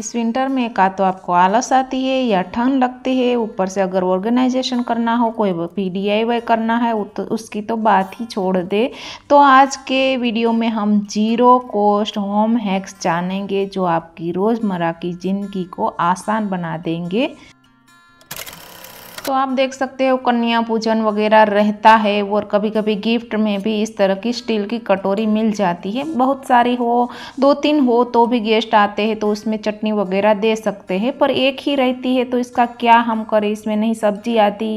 इस विंटर में का तो आपको आलस आती है या ठंड लगती है ऊपर से अगर ऑर्गेनाइजेशन करना हो कोई पी डी आई वाई करना है तो उसकी तो बात ही छोड़ दे तो आज के वीडियो में हम जीरो कॉस्ट होम हैक्स जानेंगे जो आपकी रोज़मर्रा की ज़िंदगी को आसान बना देंगे तो आप देख सकते हो कन्या पूजन वगैरह रहता है और कभी कभी गिफ्ट में भी इस तरह की स्टील की कटोरी मिल जाती है बहुत सारी हो दो तीन हो तो भी गेस्ट आते हैं तो उसमें चटनी वगैरह दे सकते हैं पर एक ही रहती है तो इसका क्या हम करें इसमें नहीं सब्जी आती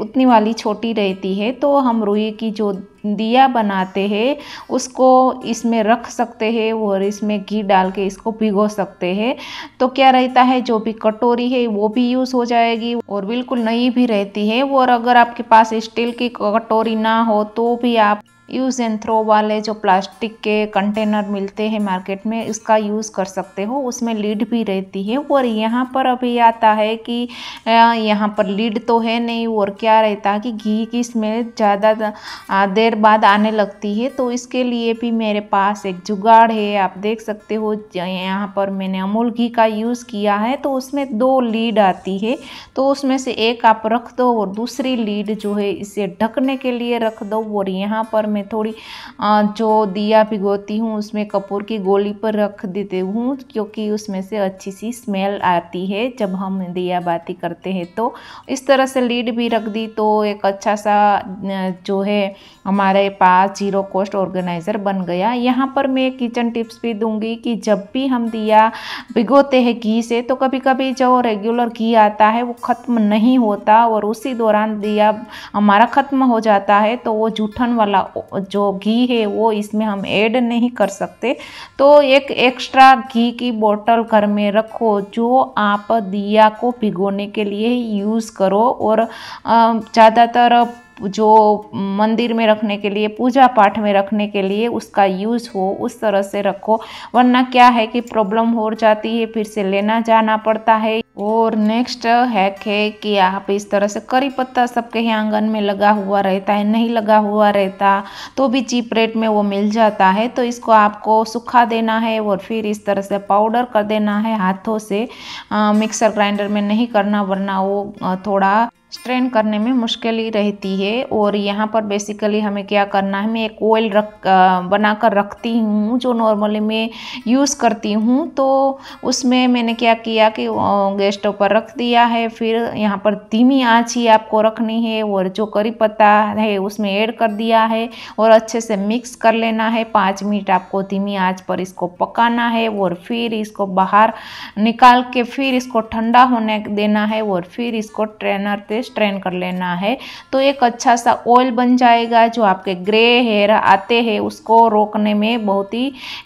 उतनी वाली छोटी रहती है तो हम रुई की जो दिया बनाते हैं उसको इसमें रख सकते हैं और इसमें घी डाल के इसको भिगो सकते हैं तो क्या रहता है जो भी कटोरी है वो भी यूज़ हो जाएगी और बिल्कुल नई भी रहती है और अगर आपके पास स्टील की कटोरी ना हो तो भी आप यूज़ एंड थ्रो वाले जो प्लास्टिक के कंटेनर मिलते हैं मार्केट में इसका यूज़ कर सकते हो उसमें लीड भी रहती है और यहाँ पर अभी आता है कि यहाँ पर लीड तो है नहीं और क्या रहता है कि घी की स्मेल ज़्यादा देर बाद आने लगती है तो इसके लिए भी मेरे पास एक जुगाड़ है आप देख सकते हो यहाँ पर मैंने अमूल घी का यूज़ किया है तो उसमें दो लीड आती है तो उसमें से एक आप रख दो और दूसरी लीड जो है इसे ढकने के लिए रख दो और यहाँ पर मैं थोड़ी जो दिया भिगोती हूँ उसमें कपूर की गोली पर रख देती हूँ क्योंकि उसमें से अच्छी सी स्मेल आती है जब हम दिया बाती करते हैं तो इस तरह से लीड भी रख दी तो एक अच्छा सा जो है हमारे पास जीरो कॉस्ट ऑर्गेनाइज़र बन गया यहाँ पर मैं किचन टिप्स भी दूंगी कि जब भी हम दिया भिगोते हैं घी से तो कभी कभी जो रेगुलर घी आता है वो ख़त्म नहीं होता और उसी दौरान दिया हमारा ख़त्म हो जाता है तो वो जूठन वाला जो घी है वो इसमें हम ऐड नहीं कर सकते तो एक एक्स्ट्रा घी की बोतल घर में रखो जो आप दिया को भिगोने के लिए यूज़ करो और ज़्यादातर जो मंदिर में रखने के लिए पूजा पाठ में रखने के लिए उसका यूज़ हो उस तरह से रखो वरना क्या है कि प्रॉब्लम हो जाती है फिर से लेना जाना पड़ता है और नेक्स्ट हैक है कि आप इस तरह से करी पत्ता सबके ही आंगन में लगा हुआ रहता है नहीं लगा हुआ रहता तो भी चीप रेट में वो मिल जाता है तो इसको आपको सुखा देना है और फिर इस तरह से पाउडर कर देना है हाथों से आ, मिक्सर ग्राइंडर में नहीं करना वरना वो थोड़ा स्ट्रेन करने में मुश्किल ही रहती है और यहाँ पर बेसिकली हमें क्या करना है मैं एक ऑयल रख बना कर रखती हूँ जो नॉर्मली मैं यूज़ करती हूँ तो उसमें मैंने क्या किया कि गैस स्टोव पर रख दिया है फिर यहाँ पर धीमी आँच ही आपको रखनी है और जो करी पत्ता है उसमें ऐड कर दिया है और अच्छे से मिक्स कर लेना है पाँच मिनट आपको धीमी आँच पर इसको पकाना है और फिर इसको बाहर निकाल के फिर इसको ठंडा होने देना है और फिर इसको ट्रेनर से स्ट्रेन कर लेना है तो एक अच्छा सा ऑयल बन जाएगा जो आपके ग्रे हेयर आते हैं उसको रोकने में बहुत ही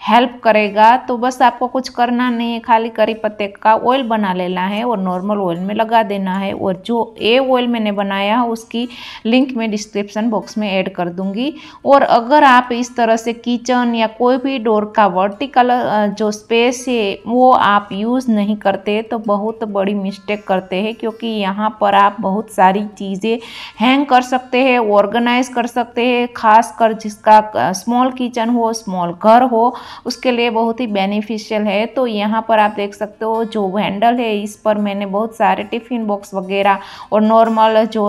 हेल्प करेगा तो बस आपको कुछ करना नहीं है खाली करी पत्ते का ऑयल बना लेना है और नॉर्मल ऑयल में लगा देना है और जो ए ऑयल मैंने बनाया है उसकी लिंक मैं डिस्क्रिप्शन बॉक्स में ऐड कर दूंगी और अगर आप इस तरह से किचन या कोई भी डोर का वर्टिकल जो स्पेस है वो आप यूज़ नहीं करते तो बहुत बड़ी मिस्टेक करते हैं क्योंकि यहाँ पर आप बहुत बहुत सारी चीज़ें हैंग कर सकते हैं ऑर्गेनाइज कर सकते हैं खासकर जिसका स्मॉल किचन हो स्मॉल घर हो उसके लिए बहुत ही बेनिफिशियल है तो यहाँ पर आप देख सकते हो जो हैंडल है इस पर मैंने बहुत सारे टिफ़िन बॉक्स वगैरह और नॉर्मल जो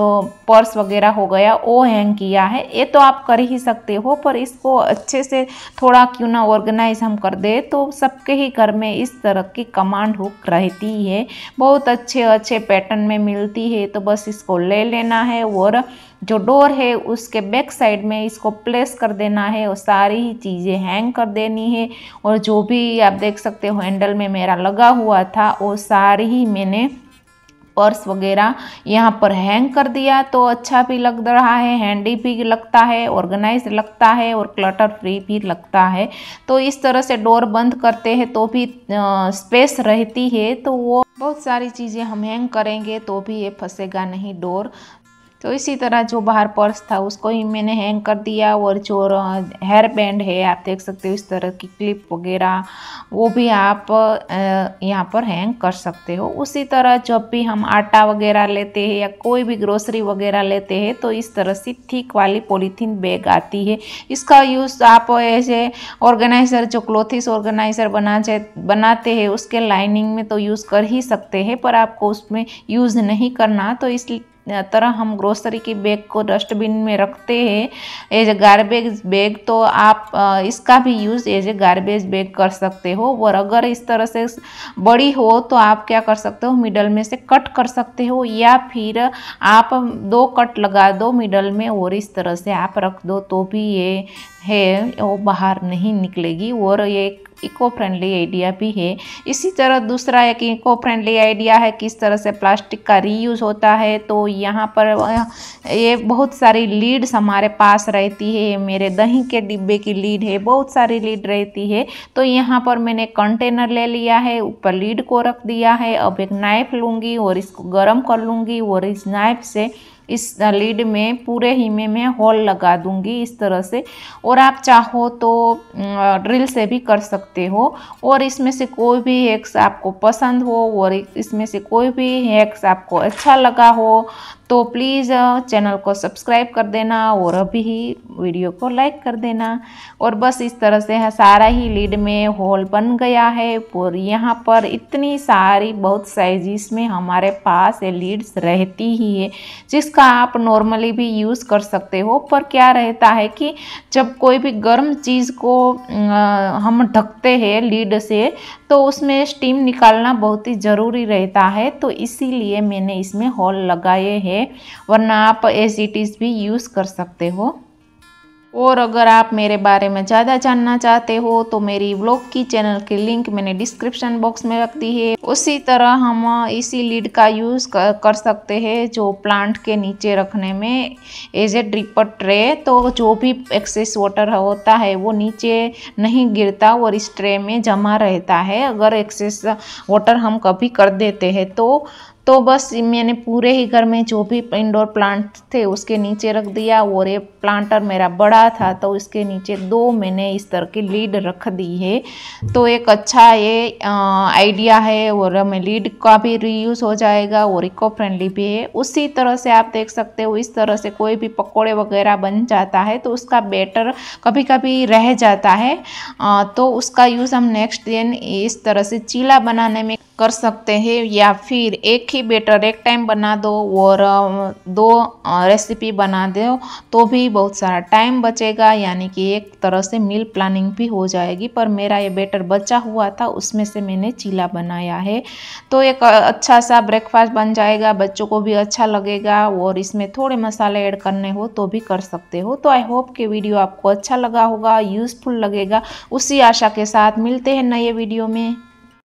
पर्स वगैरह हो गया वो हैंग किया है ये तो आप कर ही सकते हो पर इसको अच्छे से थोड़ा क्यों ना ऑर्गेनाइज हम कर दे तो सबके ही घर में इस तरह की कमांड हुक रहती है बहुत अच्छे अच्छे पैटर्न में मिलती है तो बस बस इसको ले लेना है और जो डोर है उसके बैक साइड में इसको प्लेस कर देना है और सारी ही चीज़ें हैंग कर देनी है और जो भी आप देख सकते हो हैंडल में मेरा लगा हुआ था वो सारी ही मैंने पर्स वगैरह यहाँ पर हैंग कर दिया तो अच्छा भी लग रहा है हैंडी भी लगता है ऑर्गेनाइज लगता है और क्लटर फ्री भी लगता है तो इस तरह से डोर बंद करते हैं तो भी स्पेस रहती है तो वो बहुत सारी चीज़ें हम हैंग करेंगे तो भी ये फंसेगा नहीं डोर तो इसी तरह जो बाहर पर्स था उसको ही मैंने हैंग कर दिया और जो हेयर बैंड है आप देख सकते हो इस तरह की क्लिप वगैरह वो भी आप यहाँ पर हैंग कर सकते हो उसी तरह जब भी हम आटा वगैरह लेते हैं या कोई भी ग्रोसरी वगैरह लेते हैं तो इस तरह से थीक वाली पॉलीथीन बैग आती है इसका यूज़ आप ऐसे ऑर्गेनाइज़र जो क्लोथिस ऑर्गेनाइज़र बना बनाते हैं उसके लाइनिंग में तो यूज़ कर ही सकते हैं पर आपको उसमें यूज़ नहीं करना तो इस तरह हम ग्रोसरी के बैग को डस्टबिन में रखते हैं एज ए गार्बेज बैग तो आप इसका भी use as a garbage bag कर सकते हो और अगर इस तरह से बड़ी हो तो आप क्या कर सकते हो मिडल में से कट कर सकते हो या फिर आप दो कट लगा दो मिडल में और इस तरह से आप रख दो तो भी ये है वो बाहर नहीं निकलेगी और ये एक इको फ्रेंडली आइडिया भी है इसी तरह दूसरा एक इको फ्रेंडली आइडिया है किस तरह से प्लास्टिक का रीयूज़ होता है तो यहाँ पर ये बहुत सारी लीड्स हमारे पास रहती है मेरे दही के डिब्बे की लीड है बहुत सारी लीड रहती है तो यहाँ पर मैंने कंटेनर ले लिया है ऊपर लीड को रख दिया है अब एक नाइफ़ लूँगी और इसको गर्म कर लूँगी और इस नाइफ़ से इस लीड में पूरे हीमे में होल लगा दूंगी इस तरह से और आप चाहो तो ड्रिल से भी कर सकते हो और इसमें से कोई भी हैक्स आपको पसंद हो और इसमें से कोई भी हैक्स आपको अच्छा लगा हो तो प्लीज़ चैनल uh, को सब्सक्राइब कर देना और अभी ही वीडियो को लाइक कर देना और बस इस तरह से सारा ही लीड में होल बन गया है और यहाँ पर इतनी सारी बहुत साइजिस में हमारे पास ये लीड्स रहती ही है जिसका आप नॉर्मली भी यूज़ कर सकते हो पर क्या रहता है कि जब कोई भी गर्म चीज़ को हम ढकते हैं लीड से तो उसमें स्टीम निकालना बहुत ही ज़रूरी रहता है तो इसीलिए मैंने इसमें हॉल लगाए हैं है वरना आप इज भी यूज़ कर सकते हो और अगर आप मेरे बारे में ज़्यादा जानना चाहते हो तो मेरी ब्लॉग की चैनल की लिंक मैंने डिस्क्रिप्शन बॉक्स में रख दी है उसी तरह हम इसी लीड का यूज़ कर सकते हैं जो प्लांट के नीचे रखने में एज ए ड्रिपर ट्रे तो जो भी एक्सेस वाटर होता है वो नीचे नहीं गिरता और इस ट्रे में जमा रहता है अगर एक्सेस वाटर हम कभी कर देते हैं तो तो बस मैंने पूरे ही घर में जो भी इंडोर प्लांट थे उसके नीचे रख दिया और ये प्लांटर मेरा बड़ा था तो इसके नीचे दो मैंने इस तरह की लीड रख दी है तो एक अच्छा ये आइडिया है और हमें लीड का भी रीयूज़ हो जाएगा और इको फ्रेंडली भी है उसी तरह से आप देख सकते हो इस तरह से कोई भी पकौड़े वगैरह बन जाता है तो उसका बेटर कभी कभी रह जाता है तो उसका यूज़ हम नेक्स्ट दिन इस तरह से चीला बनाने में कर सकते हैं या फिर एक ही बेटर एक टाइम बना दो और दो रेसिपी बना दो तो भी बहुत सारा टाइम बचेगा यानी कि एक तरह से मील प्लानिंग भी हो जाएगी पर मेरा ये बेटर बचा हुआ था उसमें से मैंने चीला बनाया है तो एक अच्छा सा ब्रेकफास्ट बन जाएगा बच्चों को भी अच्छा लगेगा और इसमें थोड़े मसाले ऐड करने हो तो भी कर सकते हो तो आई होप कि वीडियो आपको अच्छा लगा होगा यूज़फुल लगेगा उसी आशा के साथ मिलते हैं नए वीडियो में